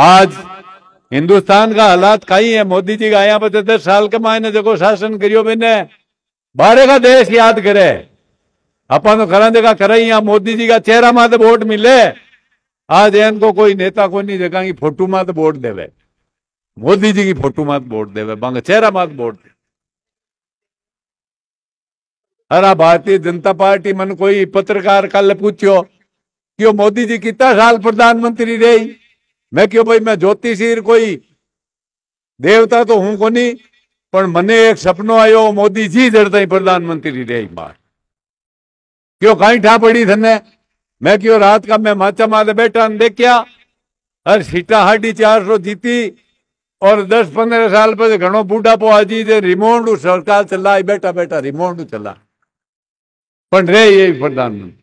आज हिंदुस्तान का हालात कहीं है मोदी जी का आया पचहत्तर तो साल के मायने देखो शासन करियो मैंने बारे का देश याद करे अपन तो करा देखा करे यहाँ मोदी जी का चेहरा माते वोट मिले आज इनको कोई नेता को नहीं देखा कि फोटो मात वोट देवे मोदी जी की फोटो मात वोट देवे बांग चेहरा मात वोट दे अरे भारतीय जनता पार्टी मन कोई पत्रकार कल पूछो क्यों मोदी जी कितना साल प्रधानमंत्री रही मैं क्यों भाई मैं કહ્યું कोई देवता तो हूं को नहीं पर मने एक सपनो आयो मोदी जी મોદીજી જડતા प्रधानमंत्री रे एक बार क्यों कहीं ठा पड़ी थने मैं क्यों रात का मैं माचा मारे बैठा देखा हर सीटा हाडी चार सौ जीती और दस पंद्रह साल पर बूढ़ा बूढ़ापो जी दे रिमोट सरकार चला बैठा बैठा रिमोट चला पर रे ये प्रधानमंत्री